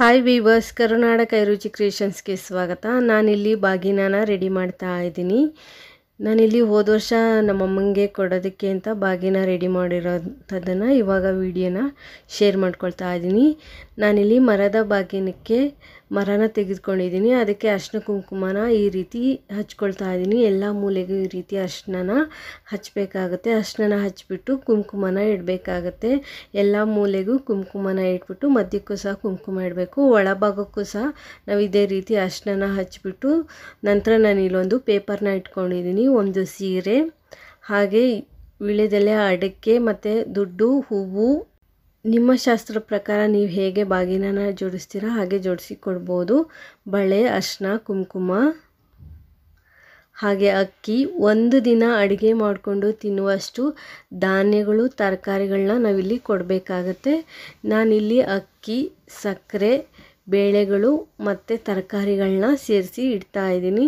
hi viewers ಕರುನಾಡ ಕೈರುಚಿ ಕ್ರಿಯೇಷನ್ಸ್ಗೆ ಸ್ವಾಗತ ನಾನಿಲ್ಲಿ ಬಾಗಿನಾನ ready ಮಾಡ್ತಾ ಇದ್ದೀನಿ ನಾನಿಲ್ಲಿ ಹೋದ ವರ್ಷ ನಮ್ಮಮ್ಮಂಗೆ ಕೊಡೋದಕ್ಕೆ ಅಂತ ಬಾಗಿನ ರೆಡಿ ಮಾಡಿರೋಂಥದ್ದನ್ನು ಇವಾಗ ವಿಡಿಯೋನ ಶೇರ್ ಮಾಡ್ಕೊಳ್ತಾ ಇದ್ದೀನಿ ನಾನಿಲ್ಲಿ ಮರದ ಬಾಗಿನಕ್ಕೆ ಮರನ ತೆಗೆದುಕೊಂಡಿದ್ದೀನಿ ಅದಕ್ಕೆ ಅರ್ಶಿನ ಕುಂಕುಮನ ಈ ರೀತಿ ಹಚ್ಕೊಳ್ತಾ ಇದ್ದೀನಿ ಎಲ್ಲ ಮೂಲೆಗೂ ಈ ರೀತಿ ಅರ್ಶಿನ ಹಚ್ಚಬೇಕಾಗುತ್ತೆ ಅರ್ಶಿನ ಹಚ್ಬಿಟ್ಟು ಕುಂಕುಮನ ಇಡಬೇಕಾಗತ್ತೆ ಎಲ್ಲ ಮೂಲೆಗೂ ಕುಂಕುಮನ ಇಟ್ಬಿಟ್ಟು ಮಧ್ಯಕ್ಕೂ ಸಹ ಕುಂಕುಮ ಇಡಬೇಕು ಒಳಭಾಗಕ್ಕೂ ಸಹ ನಾವು ಇದೇ ರೀತಿ ಅರ್ಶಿನ ಹಚ್ಬಿಟ್ಟು ನಂತರ ನಾನು ಇಲ್ಲೊಂದು ಪೇಪರ್ನ ಇಟ್ಕೊಂಡಿದ್ದೀನಿ ಒಂದು ಸೀರೆ ಹಾಗೆ ವಿಳೆದೆಲೆ ಅಡಕೆ ಮತ್ತು ದುಡ್ಡು ಹೂವು ನಿಮ್ಮ ಶಾಸ್ತ್ರ ಪ್ರಕಾರ ನೀವು ಹೇಗೆ ಬಾಗಿನ ಜೋಡಿಸ್ತೀರಾ ಹಾಗೆ ಜೋಡಿಸಿ ಕೊಡ್ಬೋದು ಬಳೆ ಅರ್ಶಿನ ಕುಂಕುಮ ಹಾಗೆ ಅಕ್ಕಿ ಒಂದು ದಿನ ಅಡುಗೆ ಮಾಡಿಕೊಂಡು ತಿನ್ನುವಷ್ಟು ಧಾನ್ಯಗಳು ತರಕಾರಿಗಳನ್ನ ನಾವಿಲ್ಲಿ ಕೊಡಬೇಕಾಗತ್ತೆ ನಾನಿಲ್ಲಿ ಅಕ್ಕಿ ಸಕ್ಕರೆ ಬೇಳೆಗಳು ಮತ್ತು ತರಕಾರಿಗಳನ್ನ ಸೇರಿಸಿ ಇಡ್ತಾ ಇದ್ದೀನಿ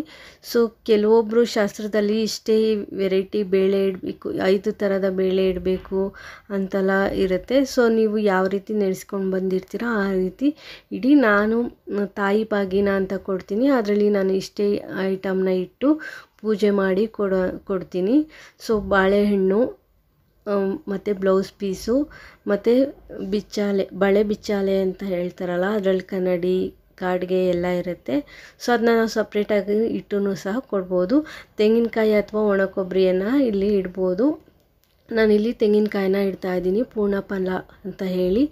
ಸೊ ಕೆಲವೊಬ್ಬರು ಶಾಸ್ತ್ರದಲ್ಲಿ ಇಷ್ಟೇ ವೆರೈಟಿ ಬೇಳೆ ಇಡಬೇಕು ಐದು ಥರದ ಬೇಳೆ ಇಡಬೇಕು ಅಂತೆಲ್ಲ ಇರುತ್ತೆ ಸೊ ನೀವು ಯಾವ ರೀತಿ ನೆನೆಸ್ಕೊಂಡು ಬಂದಿರ್ತೀರೋ ಆ ರೀತಿ ಇಡೀ ನಾನು ತಾಯಿ ಬಾಗಿನ ಅಂತ ಕೊಡ್ತೀನಿ ಅದರಲ್ಲಿ ನಾನು ಇಷ್ಟೇ ಐಟಮ್ನ ಇಟ್ಟು ಪೂಜೆ ಮಾಡಿ ಕೊಡೋ ಕೊಡ್ತೀನಿ ಸೊ ಬಾಳೆಹಣ್ಣು ಮತ್ತು ಬ್ಲೌಸ್ ಪೀಸು ಮತ್ತು ಬಿಚ್ಚಾಲೆ ಬಳೆ ಬಿಚ್ಚಾಲೆ ಅಂತ ಹೇಳ್ತಾರಲ್ಲ ಅದ್ರಲ್ಲಿ ಕನ್ನಡಿ ಕಾಡಿಗೆ ಎಲ್ಲ ಇರುತ್ತೆ ಸೊ ಅದನ್ನ ನಾವು ಸಪ್ರೇಟಾಗಿ ಇಟ್ಟು ಸಹ ಕೊಡ್ಬೋದು ತೆಂಗಿನಕಾಯಿ ಅಥವಾ ಒಣ ಕೊಬ್ಬರಿಯನ್ನು ಇಲ್ಲಿ ಇಡ್ಬೋದು ನಾನಿಲ್ಲಿ ತೆಂಗಿನಕಾಯಿನ ಇಡ್ತಾ ಇದ್ದೀನಿ ಪೂರ್ಣ ಫಲ ಅಂತ ಹೇಳಿ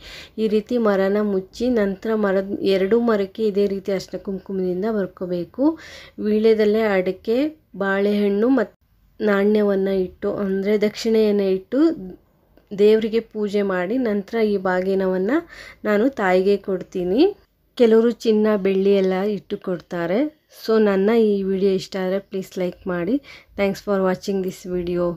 ಈ ರೀತಿ ಮರನ ಮುಚ್ಚಿ ನಂತರ ಮರದ ಎರಡೂ ಮರಕ್ಕೆ ಇದೇ ರೀತಿ ಅಷ್ಟ ಕುಂಕುಮದಿಂದ ಬರ್ಕೋಬೇಕು ವೀಳ್ಯದಲ್ಲೇ ಅಡಿಕೆ ಬಾಳೆಹಣ್ಣು ಮತ್ತು ನಾಣ್ಯವನ್ನು ಇಟ್ಟು ಅಂದರೆ ದಕ್ಷಿಣೆಯನ್ನು ಇಟ್ಟು ದೇವರಿಗೆ ಪೂಜೆ ಮಾಡಿ ನಂತರ ಈ ಬಾಗಿನವನ್ನು ನಾನು ತಾಯಿಗೆ ಕೊಡ್ತೀನಿ ಕೆಲವರು ಚಿನ್ನ ಬೆಳ್ಳಿ ಎಲ್ಲ ಇಟ್ಟು ಕೊಡ್ತಾರೆ ಸೊ ನನ್ನ ಈ ವಿಡಿಯೋ ಇಷ್ಟ ಆದರೆ ಪ್ಲೀಸ್ ಲೈಕ್ ಮಾಡಿ thanks for watching this video